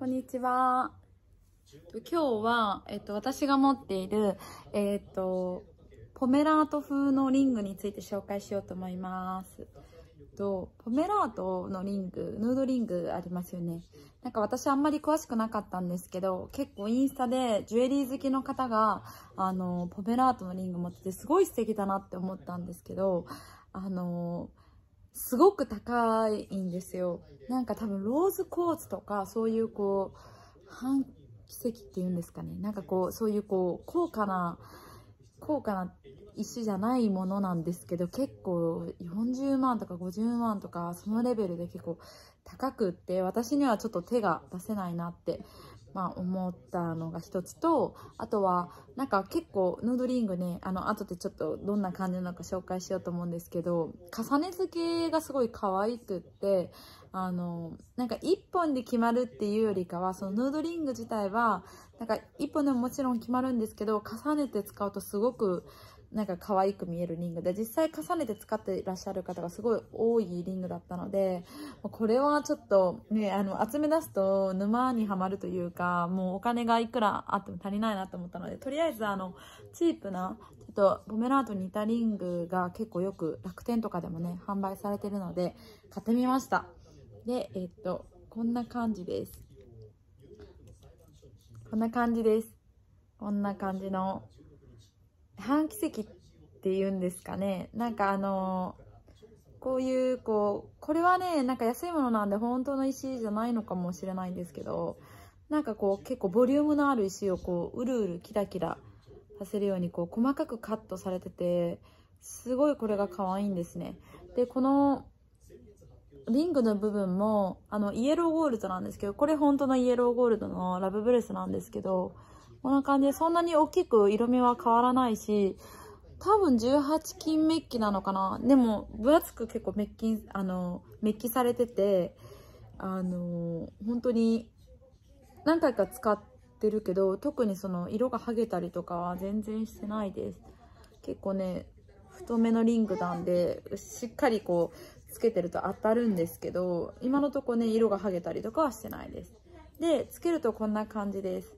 こんにちは。今日は、えっと、私が持っている、えっと、ポメラート風のリングについて紹介しようと思います。とポメラートのリングヌードリングありますよねなんか私あんまり詳しくなかったんですけど結構インスタでジュエリー好きの方があのポメラートのリング持っててすごい素敵だなって思ったんですけどあのすごく高いんですよなんか多分ローズコーツとかそういうこう半奇跡っていうんですかねなんかこうそういうこう高価な高価な石じゃないものなんですけど結構40万とか50万とかそのレベルで結構高くって私にはちょっと手が出せないなってまあ、思ったのが一つとあとはなんか結構ヌードリングねあの後でちょっとどんな感じなのか紹介しようと思うんですけど重ね付けがすごい可愛くってあのなんか1本で決まるっていうよりかはそのヌードリング自体はなんか1本でももちろん決まるんですけど重ねて使うとすごくなんか可愛く見えるリングで、実際重ねて使っていらっしゃる方がすごい多いリングだったので、これはちょっとね、あの、集め出すと沼にはまるというか、もうお金がいくらあっても足りないなと思ったので、とりあえずあの、チープな、ちょっとポメラートに似たリングが結構よく楽天とかでもね、販売されてるので、買ってみました。で、えっと、こんな感じです。こんな感じです。こんな感じの半奇跡っていうんですかねなんかあのこういうこうこれはねなんか安いものなんで本当の石じゃないのかもしれないんですけどなんかこう結構ボリュームのある石をこううるうるキラキラさせるようにこう細かくカットされててすごいこれが可愛いんですねでこのリングの部分もあのイエローゴールドなんですけどこれ本当のイエローゴールドのラブブレスなんですけどこんな感じで、そんなに大きく色味は変わらないし、多分18金メッキなのかな。でも、分厚く結構メッキ、あの、メッキされてて、あの、本当に何回か使ってるけど、特にその色が剥げたりとかは全然してないです。結構ね、太めのリングなんで、しっかりこう、つけてると当たるんですけど、今のとこね、色が剥げたりとかはしてないです。で、つけるとこんな感じです。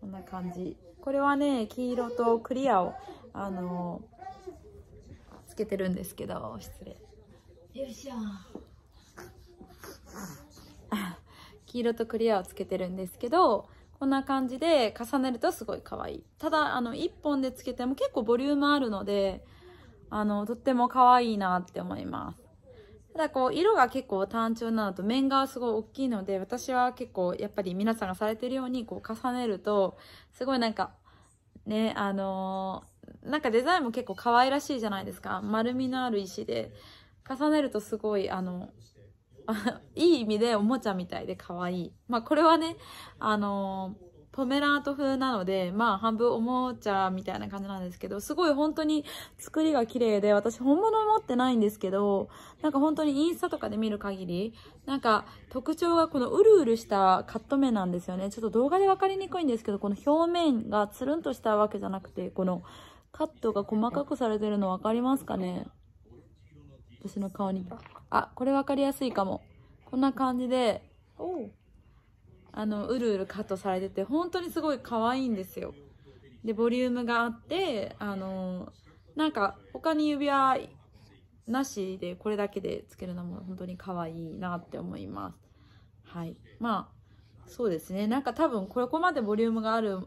こんな感じ。これはね、黄色とクリアを、あのー、つけてるんですけど、失礼。よいしょ。黄色とクリアをつけてるんですけど、こんな感じで重ねるとすごい可愛い。ただ、あの、1本でつけても結構ボリュームあるので、あの、とっても可愛いなって思います。ただこう、色が結構単調なのと面がすごい大きいので、私は結構やっぱり皆さんがされてるようにこう重ねると、すごいなんか、ね、あのー、なんかデザインも結構可愛らしいじゃないですか。丸みのある石で。重ねるとすごい、あの、いい意味でおもちゃみたいで可愛い。まあこれはね、あのーポメラート風なので、まあ半分おもちゃみたいな感じなんですけど、すごい本当に作りが綺麗で、私本物持ってないんですけど、なんか本当にインスタとかで見る限り、なんか特徴はこのうるうるしたカット目なんですよね。ちょっと動画でわかりにくいんですけど、この表面がつるんとしたわけじゃなくて、このカットが細かくされてるの分かりますかね私の顔に。あ、これ分かりやすいかも。こんな感じで、おうあの、うるうるカットされてて、本当にすごい可愛いんですよ。で、ボリュームがあって、あの、なんか、他に指輪なしで、これだけでつけるのも本当に可愛いなって思います。はい。まあ、そうですね。なんか多分、ここまでボリュームがある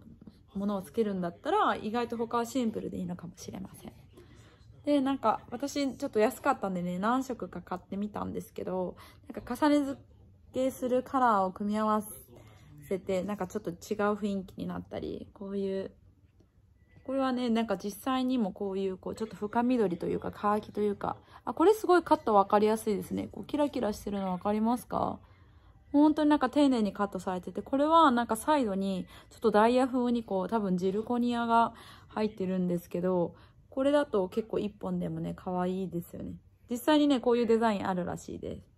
ものをつけるんだったら、意外と他はシンプルでいいのかもしれません。でなんか私ちょっと安かったんでね何色か買ってみたんですけどなんか重ね付けするカラーを組み合わせて、なんかちょっと違う雰囲気になったり、こういう、これはね、なんか実際にもこういう、こう、ちょっと深緑というか、乾きというか、あ、これすごいカット分かりやすいですね。こう、キラキラしてるの分かりますか本当になんか丁寧にカットされてて、これはなんかサイドに、ちょっとダイヤ風にこう、多分ジルコニアが入ってるんですけど、これだと結構1本でもね、可愛いですよね。実際にね、こういうデザインあるらしいです。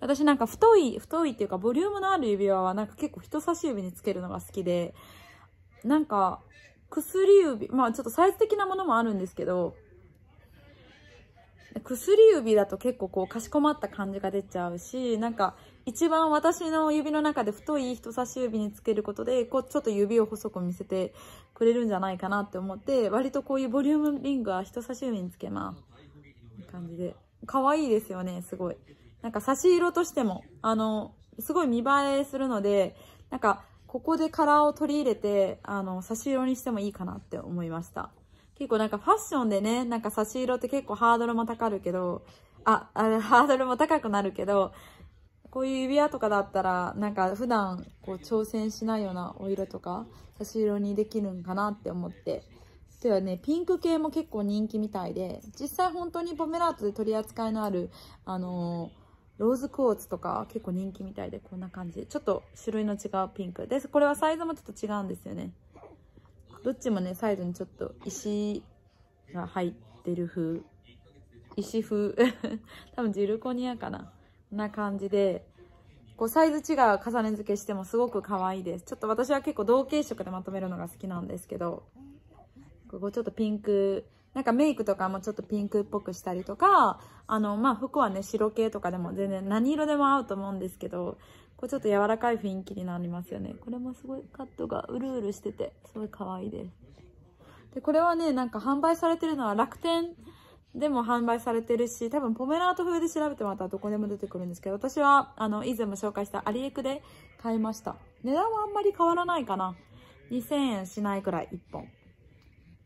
私なんか太い、太いっていうかボリュームのある指輪はなんか結構人差し指につけるのが好きで、なんか薬指、まあちょっとサイズ的なものもあるんですけど、薬指だと結構こうかしこまった感じが出ちゃうし、なんか一番私の指の中で太い人差し指につけることで、こうちょっと指を細く見せてくれるんじゃないかなって思って、割とこういうボリュームリングは人差し指につけます。感じで。可愛いですよね、すごい。なんか差し色としても、あの、すごい見栄えするので、なんか、ここでカラーを取り入れて、あの、差し色にしてもいいかなって思いました。結構なんかファッションでね、なんか差し色って結構ハードルも高るけど、あ、あハードルも高くなるけど、こういう指輪とかだったら、なんか普段こう挑戦しないようなお色とか、差し色にできるんかなって思って。ではね、ピンク系も結構人気みたいで、実際本当にポメラートで取り扱いのある、あのーローズクォーツとか結構人気みたいでこんな感じちょっと種類の違うピンクですこれはサイズもちょっと違うんですよねどっちもねサイズにちょっと石が入ってる風石風 多分ジルコニアかなこんな感じでこうサイズ違う重ね付けしてもすごく可愛いですちょっと私は結構同系色でまとめるのが好きなんですけどここちょっとピンクなんかメイクとかもちょっとピンクっぽくしたりとか、あの、まあ、服はね、白系とかでも全然何色でも合うと思うんですけど、こうちょっと柔らかい雰囲気になりますよね。これもすごいカットがうるうるしてて、すごい可愛いです。で、これはね、なんか販売されてるのは楽天でも販売されてるし、多分ポメラート風で調べてもらったらどこでも出てくるんですけど、私は、あの、以前も紹介したアリエクで買いました。値段はあんまり変わらないかな。2000円しないくらい、1本。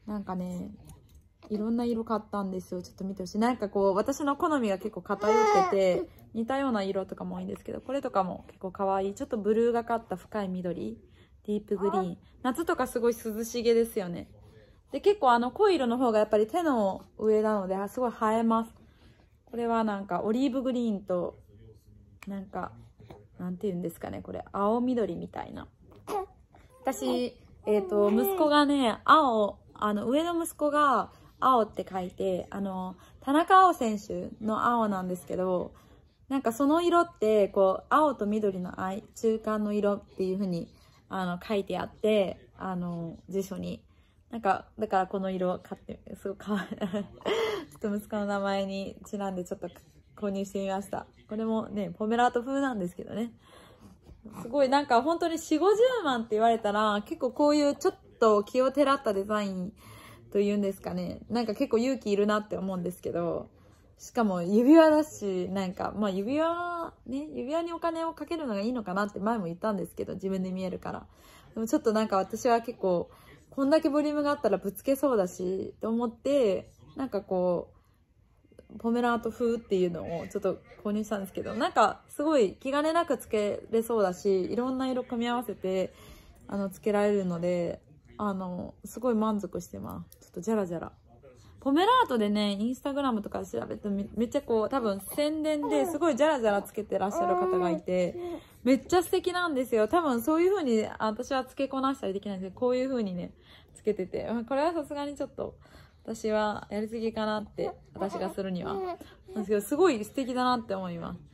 なんかね、いろんな色買ったんですよ。ちょっと見てほしい。なんかこう、私の好みが結構偏ってて、似たような色とかも多いんですけど、これとかも結構可愛い。ちょっとブルーがかった深い緑。ディープグリーン。夏とかすごい涼しげですよね。で、結構あの濃い色の方がやっぱり手の上なので、すごい映えます。これはなんかオリーブグリーンと、なんか、なんて言うんですかね、これ。青緑みたいな。私、えっ、ー、と、息子がね、青、あの、上の息子が、青って書いて、あの、田中碧選手の青なんですけど、なんかその色って、こう、青と緑の中間の色っていう風に、あの、書いてあって、あの、辞書に。なんか、だからこの色買って、すごい可愛い。ちょっと息子の名前にちなんでちょっと購入してみました。これもね、ポメラート風なんですけどね。すごいなんか本当に4、50万って言われたら、結構こういうちょっと気をてらったデザインというんですかね。なんか結構勇気いるなって思うんですけど、しかも指輪だし、なんか、まあ指輪、ね、指輪にお金をかけるのがいいのかなって前も言ったんですけど、自分で見えるから。でもちょっとなんか私は結構、こんだけボリュームがあったらぶつけそうだし、と思って、なんかこう、ポメラート風っていうのをちょっと購入したんですけど、なんかすごい気兼ねなくつけれそうだし、いろんな色組み合わせて、あの、つけられるので、あの、すごい満足してます。ちょっとじゃらじゃら。ポメラートでね、インスタグラムとか調べてめ、めっちゃこう、多分宣伝ですごいじゃらじゃらつけてらっしゃる方がいて、めっちゃ素敵なんですよ。多分そういう風に私はつけこなしたりできないんですけど、こういう風にね、つけてて、これはさすがにちょっと、私はやりすぎかなって、私がするには。なんですけど、すごい素敵だなって思います。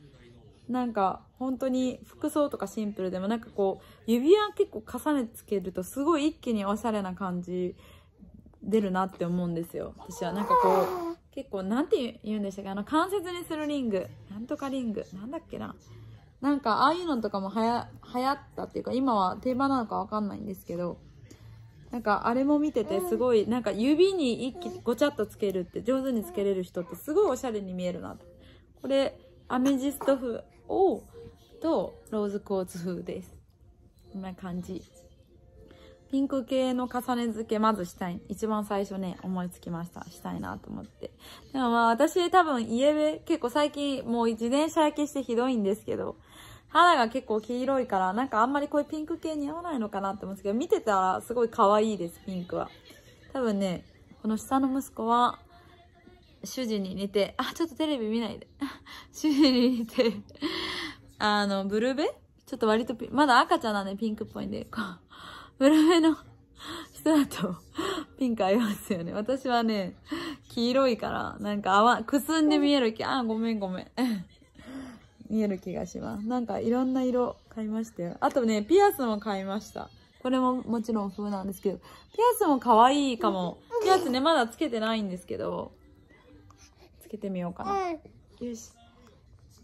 なんか本当に服装とかシンプルでもなんかこう指輪結構重ねつけるとすごい一気におしゃれな感じ出るなって思うんですよ私はなんかこう結構なんて言うんでしたっけあの関節にするリングなんとかリングなんだっけななんかああいうのとかもはや流行ったっていうか今は定番なのかわかんないんですけどなんかあれも見ててすごいなんか指に一気にごちゃっとつけるって上手につけれる人ってすごいおしゃれに見えるなこれアメジスト風をとローズコーツ風です。こんな感じ。ピンク系の重ね付けまずしたい。一番最初ね、思いつきました。したいなと思って。でもまあ私多分家で結構最近もう自転車焼きしてひどいんですけど、肌が結構黄色いから、なんかあんまりこういうピンク系似合わないのかなって思うんですけど、見てたらすごい可愛いです、ピンクは。多分ね、この下の息子は主人に似て、あ、ちょっとテレビ見ないで。主人に似て、あの、ブルベちょっと割とピ、まだ赤ちゃんなんでピンクっぽいんで、こう、ブルベの 人だとピンク合いますよね。私はね、黄色いから、なんか泡、くすんで見える気、あ、ごめんごめん。見える気がします。なんかいろんな色買いましたよ。あとね、ピアスも買いました。これももちろん風なんですけど、ピアスも可愛いかも。ピアスね、まだつけてないんですけど、けてみようかな。うん、よし。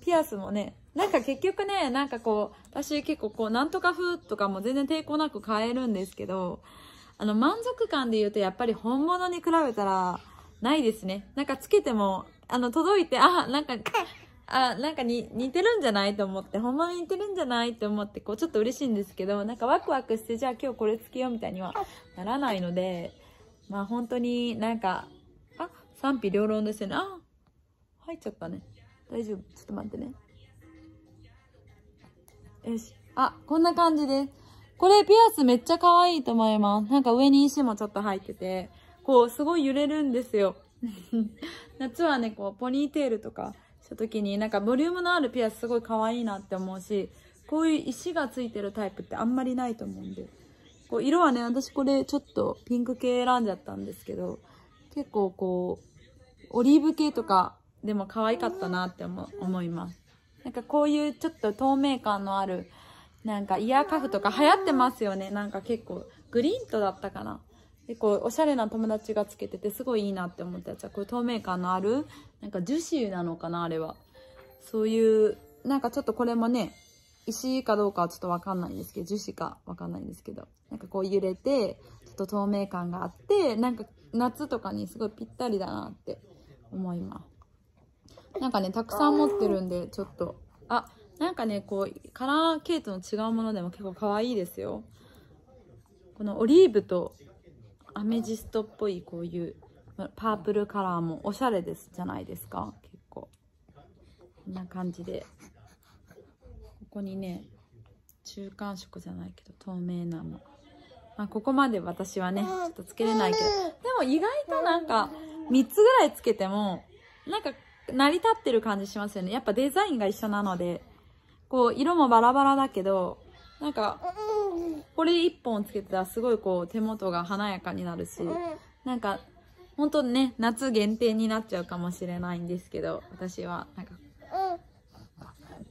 ピアスもね、なんか結局ね、なんかこう、私結構こう、なんとか風とかも全然抵抗なく買えるんですけど、あの、満足感で言うとやっぱり本物に比べたら、ないですね。なんかつけても、あの、届いて、あ、なんか、あ、なんかに似てるんじゃないと思って、ほんまに似てるんじゃないと思って、こう、ちょっと嬉しいんですけど、なんかワクワクして、じゃあ今日これつけようみたいにはならないので、まあ本当になんか、あ、賛否両論ですよね。あ、入っちゃったね。大丈夫。ちょっと待ってね。よし。あ、こんな感じです。これピアスめっちゃ可愛いと思います。なんか上に石もちょっと入ってて、こうすごい揺れるんですよ。夏はね、こうポニーテールとかした時になんかボリュームのあるピアスすごい可愛いなって思うし、こういう石がついてるタイプってあんまりないと思うんで。こう色はね、私これちょっとピンク系選んじゃったんですけど、結構こう、オリーブ系とかでも可愛かったなって思思います。なんかこういうちょっと透明感のある、なんかイヤーカフとか流行ってますよね。なんか結構、グリーントだったかな。結構おしゃれな友達がつけててすごいいいなって思ったやつは、これ透明感のある、なんか樹脂なのかな、あれは。そういう、なんかちょっとこれもね、石かどうかはちょっとわかんないんですけど、樹脂かわかんないんですけど、なんかこう揺れて、ちょっと透明感があって、なんか夏とかにすごいぴったりだなって思います。なんかね、たくさん持ってるんで、ちょっと。あ、なんかね、こう、カラー系との違うものでも結構可愛いですよ。このオリーブとアメジストっぽいこういうパープルカラーもおしゃれです、じゃないですか結構。こんな感じで。ここにね、中間色じゃないけど、透明なの。まあ、ここまで私はね、ちょっとつけれないけど。でも意外となんか、3つぐらいつけても、なんか成り立ってる感じしますよね。やっぱデザインが一緒なので、こう、色もバラバラだけど、なんか、これ一本つけてたらすごいこう、手元が華やかになるし、なんか、ほんとね、夏限定になっちゃうかもしれないんですけど、私は、なんか、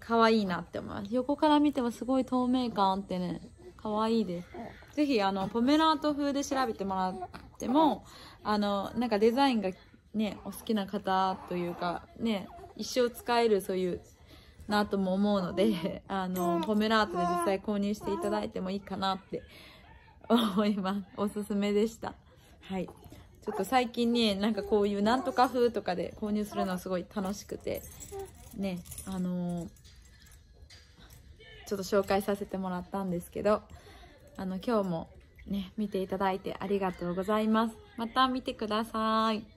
可愛いなって思います。横から見てもすごい透明感あってね、可愛いです。ぜひ、あの、ポメラート風で調べてもらっても、あの、なんかデザインがね、お好きな方というか、ね、一生使えるそういうなとも思うので、あの、ポメラートで実際購入していただいてもいいかなって 思います。おすすめでした。はい。ちょっと最近ね、なんかこういうなんとか風とかで購入するのはすごい楽しくて、ね、あのー、ちょっと紹介させてもらったんですけど、あの、今日もね、見ていただいてありがとうございます。また見てください。